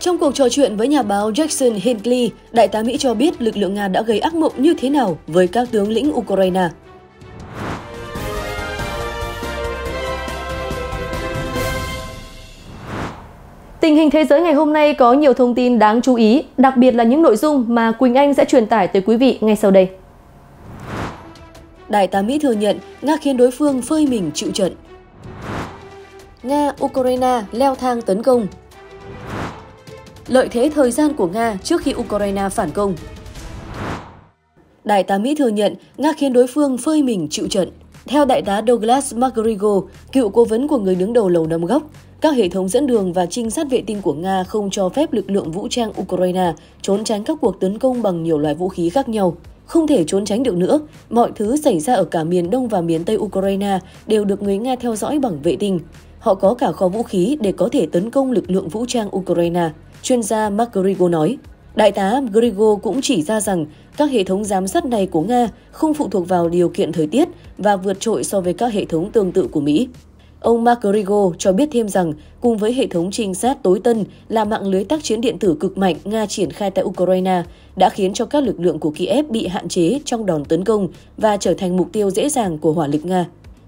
Trong cuộc trò chuyện với nhà báo Jackson Hinckley, đại tá Mỹ cho biết lực lượng Nga đã gây ác mộng như thế nào với các tướng lĩnh Ukraine. Tình hình thế giới ngày hôm nay có nhiều thông tin đáng chú ý, đặc biệt là những nội dung mà Quỳnh Anh sẽ truyền tải tới quý vị ngay sau đây. Đại tá Mỹ thừa nhận Nga khiến đối phương phơi mình chịu trận. Nga, Ukraine leo thang tấn công, lợi thế thời gian của Nga trước khi Ukraine phản công. Đại tá Mỹ thừa nhận Nga khiến đối phương phơi mình chịu trận. Theo đại tá Douglas McGregor, cựu cố vấn của người đứng đầu Lầu Năm Góc, các hệ thống dẫn đường và trinh sát vệ tinh của Nga không cho phép lực lượng vũ trang Ukraine trốn tránh các cuộc tấn công bằng nhiều loại vũ khí khác nhau. Không thể trốn tránh được nữa, mọi thứ xảy ra ở cả miền Đông và miền Tây Ukraine đều được người Nga theo dõi bằng vệ tinh. Họ có cả kho vũ khí để có thể tấn công lực lượng vũ trang Ukraine, chuyên gia Mark Grigo nói. Đại tá Grigo cũng chỉ ra rằng các hệ thống giám sát này của Nga không phụ thuộc vào điều kiện thời tiết và vượt trội so với các hệ thống tương tự của Mỹ. Ông Mark Grigo cho biết thêm rằng, cùng với hệ thống trinh sát tối tân là mạng lưới tác chiến điện tử cực mạnh Nga triển khai tại Ukraine đã khiến cho các lực lượng của Kiev bị hạn chế trong đòn tấn công và trở thành mục tiêu dễ dàng của hỏa lực Nga.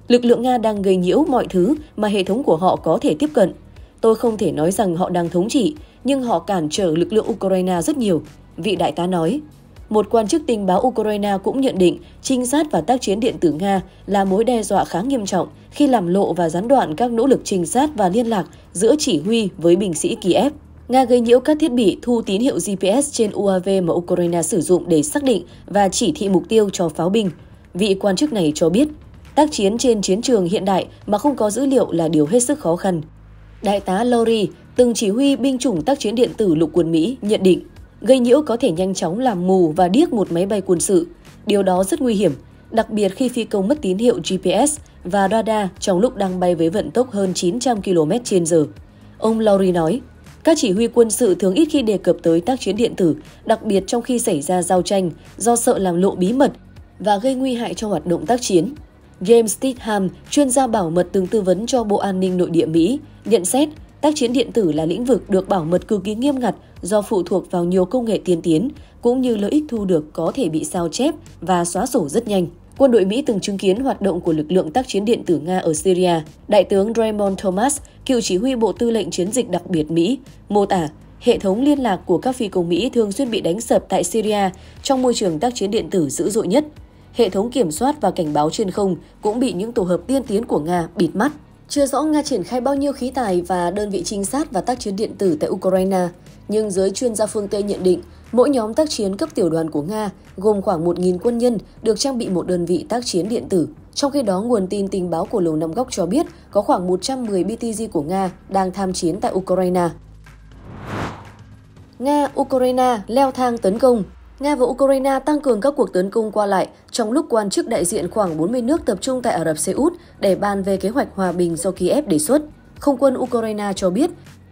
Lực lượng Nga đang gây nhiễu mọi thứ mà hệ thống của họ có thể tiếp cận. Tôi không thể nói rằng họ đang thống trị, nhưng họ cản trở lực lượng Ukraine rất nhiều, vị đại tá nói. Một quan chức tình báo Ukraine cũng nhận định trinh sát và tác chiến điện tử Nga là mối đe dọa khá nghiêm trọng khi làm lộ và gián đoạn các nỗ lực trinh sát và liên lạc giữa chỉ huy với binh sĩ Kiev. Nga gây nhiễu các thiết bị thu tín hiệu GPS trên UAV mà Ukraine sử dụng để xác định và chỉ thị mục tiêu cho pháo binh. Vị quan chức này cho biết Tác chiến trên chiến trường hiện đại mà không có dữ liệu là điều hết sức khó khăn. Đại tá Lori, từng chỉ huy binh chủng tác chiến điện tử lục quân Mỹ, nhận định gây nhiễu có thể nhanh chóng làm mù và điếc một máy bay quân sự. Điều đó rất nguy hiểm, đặc biệt khi phi công mất tín hiệu GPS và radar trong lúc đang bay với vận tốc hơn 900 km h Ông Lowry nói, các chỉ huy quân sự thường ít khi đề cập tới tác chiến điện tử, đặc biệt trong khi xảy ra giao tranh do sợ làm lộ bí mật và gây nguy hại cho hoạt động tác chiến. James Stidham, chuyên gia bảo mật từng tư vấn cho Bộ An ninh Nội địa Mỹ, nhận xét tác chiến điện tử là lĩnh vực được bảo mật cực kỳ nghiêm ngặt do phụ thuộc vào nhiều công nghệ tiên tiến, cũng như lợi ích thu được có thể bị sao chép và xóa sổ rất nhanh. Quân đội Mỹ từng chứng kiến hoạt động của lực lượng tác chiến điện tử Nga ở Syria. Đại tướng Raymond Thomas, cựu chỉ huy Bộ Tư lệnh Chiến dịch đặc biệt Mỹ, mô tả hệ thống liên lạc của các phi công Mỹ thường xuyên bị đánh sập tại Syria trong môi trường tác chiến điện tử dữ dội nhất hệ thống kiểm soát và cảnh báo trên không cũng bị những tổ hợp tiên tiến của Nga bịt mắt. Chưa rõ Nga triển khai bao nhiêu khí tài và đơn vị trinh sát và tác chiến điện tử tại Ukraine, nhưng giới chuyên gia phương Tây nhận định mỗi nhóm tác chiến cấp tiểu đoàn của Nga gồm khoảng 1.000 quân nhân được trang bị một đơn vị tác chiến điện tử. Trong khi đó, nguồn tin tình báo của Lầu Năm Góc cho biết có khoảng 110 BTG của Nga đang tham chiến tại Ukraine. Nga, Ukraine leo thang tấn công Nga và Ukraine tăng cường các cuộc tấn công qua lại trong lúc quan chức đại diện khoảng 40 nước tập trung tại Ả Rập Xê Út để bàn về kế hoạch hòa bình do Kiev đề xuất. Không quân Ukraine cho biết,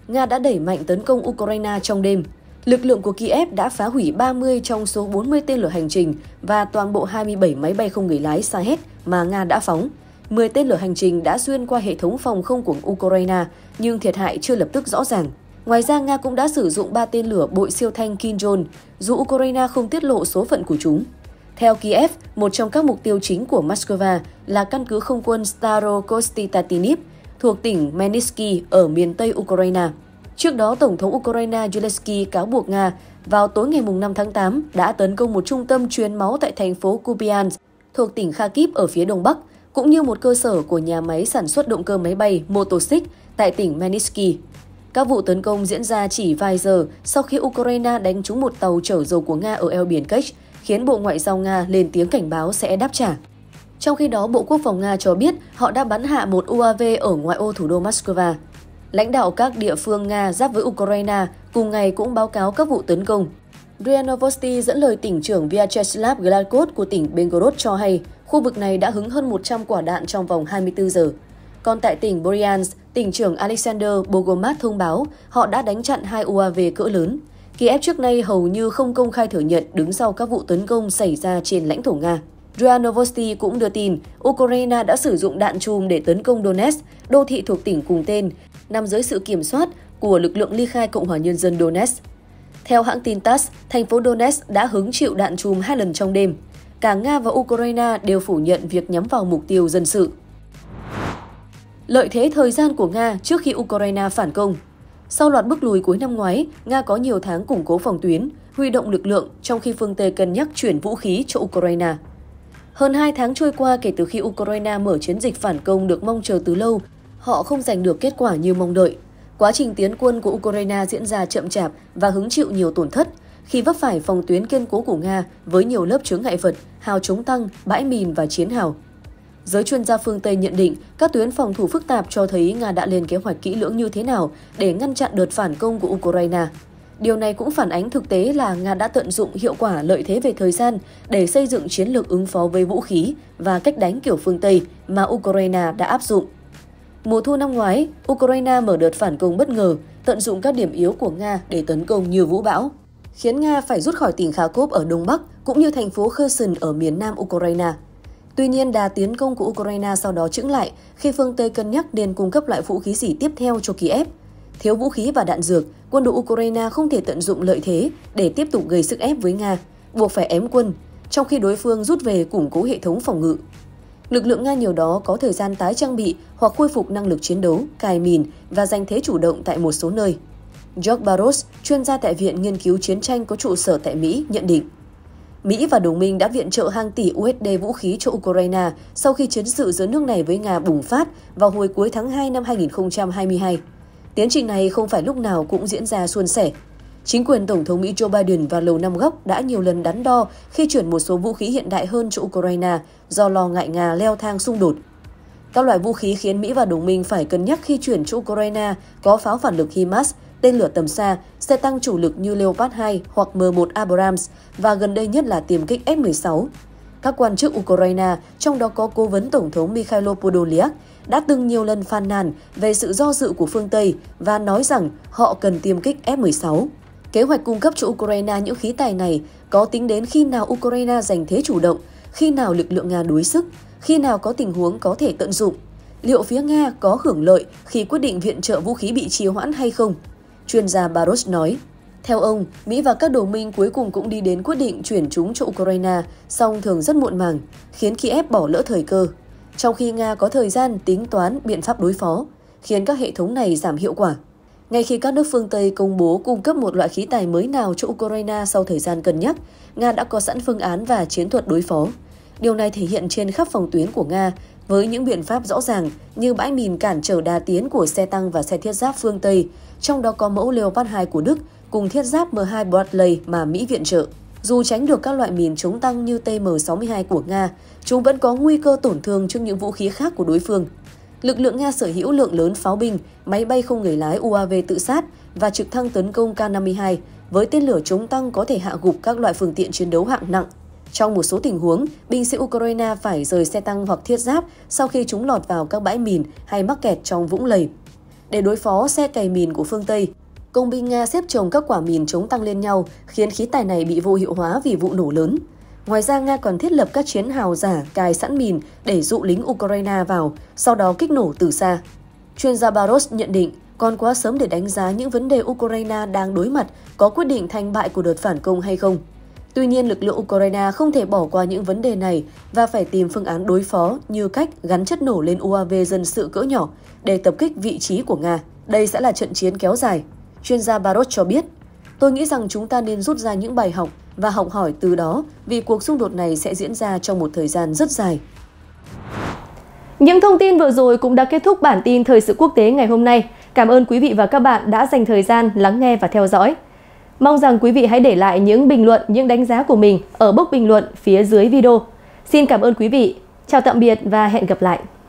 Nga đã đẩy mạnh tấn công Ukraine trong đêm. Lực lượng của Kiev đã phá hủy 30 trong số 40 tên lửa hành trình và toàn bộ 27 máy bay không người lái xa hết mà Nga đã phóng. 10 tên lửa hành trình đã xuyên qua hệ thống phòng không của Ukraine, nhưng thiệt hại chưa lập tức rõ ràng. Ngoài ra, Nga cũng đã sử dụng ba tên lửa bội siêu thanh Kinjal, dù Ukraine không tiết lộ số phận của chúng. Theo Kiev, một trong các mục tiêu chính của Moscow là căn cứ không quân Starokostitatiniv thuộc tỉnh Menitsky ở miền Tây Ukraine. Trước đó, Tổng thống Ukraine Zelensky cáo buộc Nga vào tối ngày 5 tháng 8 đã tấn công một trung tâm truyền máu tại thành phố Kupiansk thuộc tỉnh Kharkiv ở phía đông bắc, cũng như một cơ sở của nhà máy sản xuất động cơ máy bay Motorsik tại tỉnh Menitsky. Các vụ tấn công diễn ra chỉ vài giờ sau khi Ukraine đánh trúng một tàu chở dầu của Nga ở eo biển Kerch, khiến Bộ Ngoại giao Nga lên tiếng cảnh báo sẽ đáp trả. Trong khi đó, Bộ Quốc phòng Nga cho biết họ đã bắn hạ một UAV ở ngoại ô thủ đô Moscow. Lãnh đạo các địa phương Nga giáp với Ukraine cùng ngày cũng báo cáo các vụ tấn công. Ria Novosti dẫn lời tỉnh trưởng Vyacheslav Gladkov của tỉnh Belgorod cho hay khu vực này đã hứng hơn 100 quả đạn trong vòng 24 giờ. Còn tại tỉnh Bryansk, tỉnh trưởng Alexander Bogomat thông báo họ đã đánh chặn hai UAV cỡ lớn. Kiev trước nay hầu như không công khai thừa nhận đứng sau các vụ tấn công xảy ra trên lãnh thổ Nga. RIA Novosti cũng đưa tin Ukraine đã sử dụng đạn chùm để tấn công Donetsk, đô thị thuộc tỉnh cùng tên, nằm dưới sự kiểm soát của lực lượng ly khai Cộng hòa Nhân dân Donetsk. Theo hãng tin TASS, thành phố Donetsk đã hứng chịu đạn chùm hai lần trong đêm. Cả Nga và Ukraine đều phủ nhận việc nhắm vào mục tiêu dân sự lợi thế thời gian của Nga trước khi Ukraine phản công. Sau loạt bước lùi cuối năm ngoái, Nga có nhiều tháng củng cố phòng tuyến, huy động lực lượng trong khi phương Tây cân nhắc chuyển vũ khí cho Ukraine. Hơn 2 tháng trôi qua kể từ khi Ukraine mở chiến dịch phản công được mong chờ từ lâu, họ không giành được kết quả như mong đợi. Quá trình tiến quân của Ukraine diễn ra chậm chạp và hứng chịu nhiều tổn thất khi vấp phải phòng tuyến kiên cố của Nga với nhiều lớp chướng ngại vật, hào chống tăng, bãi mìn và chiến hào. Giới chuyên gia phương Tây nhận định các tuyến phòng thủ phức tạp cho thấy Nga đã lên kế hoạch kỹ lưỡng như thế nào để ngăn chặn đợt phản công của Ukraine. Điều này cũng phản ánh thực tế là Nga đã tận dụng hiệu quả lợi thế về thời gian để xây dựng chiến lược ứng phó với vũ khí và cách đánh kiểu phương Tây mà Ukraine đã áp dụng. Mùa thu năm ngoái, Ukraine mở đợt phản công bất ngờ, tận dụng các điểm yếu của Nga để tấn công như vũ bão, khiến Nga phải rút khỏi tỉnh Kharkov ở Đông Bắc cũng như thành phố Kherson ở miền Nam Ukraine. Tuy nhiên, đà tiến công của Ukraine sau đó chững lại khi phương Tây cân nhắc nên cung cấp loại vũ khí gì tiếp theo cho Kiev. Thiếu vũ khí và đạn dược, quân đội Ukraine không thể tận dụng lợi thế để tiếp tục gây sức ép với Nga, buộc phải ém quân, trong khi đối phương rút về củng cố hệ thống phòng ngự. Lực lượng Nga nhiều đó có thời gian tái trang bị hoặc khôi phục năng lực chiến đấu, cài mìn và giành thế chủ động tại một số nơi. George Barros, chuyên gia tại Viện Nghiên cứu Chiến tranh có trụ sở tại Mỹ, nhận định Mỹ và đồng minh đã viện trợ hàng tỷ USD vũ khí cho Ukraine sau khi chiến sự giữa nước này với Nga bùng phát vào hồi cuối tháng 2 năm 2022. Tiến trình này không phải lúc nào cũng diễn ra suôn sẻ. Chính quyền Tổng thống Mỹ Joe Biden và Lầu Năm Góc đã nhiều lần đắn đo khi chuyển một số vũ khí hiện đại hơn cho Ukraine do lo ngại Nga leo thang xung đột. Các loại vũ khí khiến Mỹ và đồng minh phải cân nhắc khi chuyển cho Ukraine có pháo phản lực HIMARS tên lửa tầm xa, xe tăng chủ lực như Leopard 2 hoặc M1 Abrams và gần đây nhất là tiềm kích F-16. Các quan chức Ukraine, trong đó có cố vấn Tổng thống Mikhailo Podolyak, đã từng nhiều lần phàn nàn về sự do dự của phương Tây và nói rằng họ cần tiêm kích F-16. Kế hoạch cung cấp cho Ukraine những khí tài này có tính đến khi nào Ukraine giành thế chủ động, khi nào lực lượng Nga đuối sức, khi nào có tình huống có thể tận dụng. Liệu phía Nga có hưởng lợi khi quyết định viện trợ vũ khí bị trì hoãn hay không? Chuyên gia Barros nói, theo ông, Mỹ và các đồng minh cuối cùng cũng đi đến quyết định chuyển chúng cho Ukraine, song thường rất muộn màng, khiến Kiev bỏ lỡ thời cơ. Trong khi Nga có thời gian tính toán biện pháp đối phó, khiến các hệ thống này giảm hiệu quả. Ngay khi các nước phương Tây công bố cung cấp một loại khí tài mới nào cho Ukraine sau thời gian cân nhắc, Nga đã có sẵn phương án và chiến thuật đối phó. Điều này thể hiện trên khắp phòng tuyến của Nga với những biện pháp rõ ràng như bãi mìn cản trở đà tiến của xe tăng và xe thiết giáp phương Tây, trong đó có mẫu Leopard 2 của Đức cùng thiết giáp M2 Bradley mà Mỹ viện trợ. Dù tránh được các loại mìn chống tăng như TM-62 của Nga, chúng vẫn có nguy cơ tổn thương trước những vũ khí khác của đối phương. Lực lượng Nga sở hữu lượng lớn pháo binh, máy bay không người lái UAV tự sát và trực thăng tấn công K-52 với tên lửa chống tăng có thể hạ gục các loại phương tiện chiến đấu hạng nặng trong một số tình huống, binh sĩ Ukraine phải rời xe tăng hoặc thiết giáp sau khi chúng lọt vào các bãi mìn hay mắc kẹt trong vũng lầy. Để đối phó xe cày mìn của phương Tây, công binh Nga xếp trồng các quả mìn chống tăng lên nhau, khiến khí tài này bị vô hiệu hóa vì vụ nổ lớn. Ngoài ra, Nga còn thiết lập các chiến hào giả cài sẵn mìn để dụ lính Ukraine vào, sau đó kích nổ từ xa. Chuyên gia Baros nhận định, còn quá sớm để đánh giá những vấn đề Ukraine đang đối mặt có quyết định thành bại của đợt phản công hay không. Tuy nhiên, lực lượng Ukraine không thể bỏ qua những vấn đề này và phải tìm phương án đối phó như cách gắn chất nổ lên UAV dân sự cỡ nhỏ để tập kích vị trí của Nga. Đây sẽ là trận chiến kéo dài. Chuyên gia Barot cho biết, tôi nghĩ rằng chúng ta nên rút ra những bài học và học hỏi từ đó vì cuộc xung đột này sẽ diễn ra trong một thời gian rất dài. Những thông tin vừa rồi cũng đã kết thúc bản tin thời sự quốc tế ngày hôm nay. Cảm ơn quý vị và các bạn đã dành thời gian lắng nghe và theo dõi. Mong rằng quý vị hãy để lại những bình luận, những đánh giá của mình ở bốc bình luận phía dưới video. Xin cảm ơn quý vị. Chào tạm biệt và hẹn gặp lại.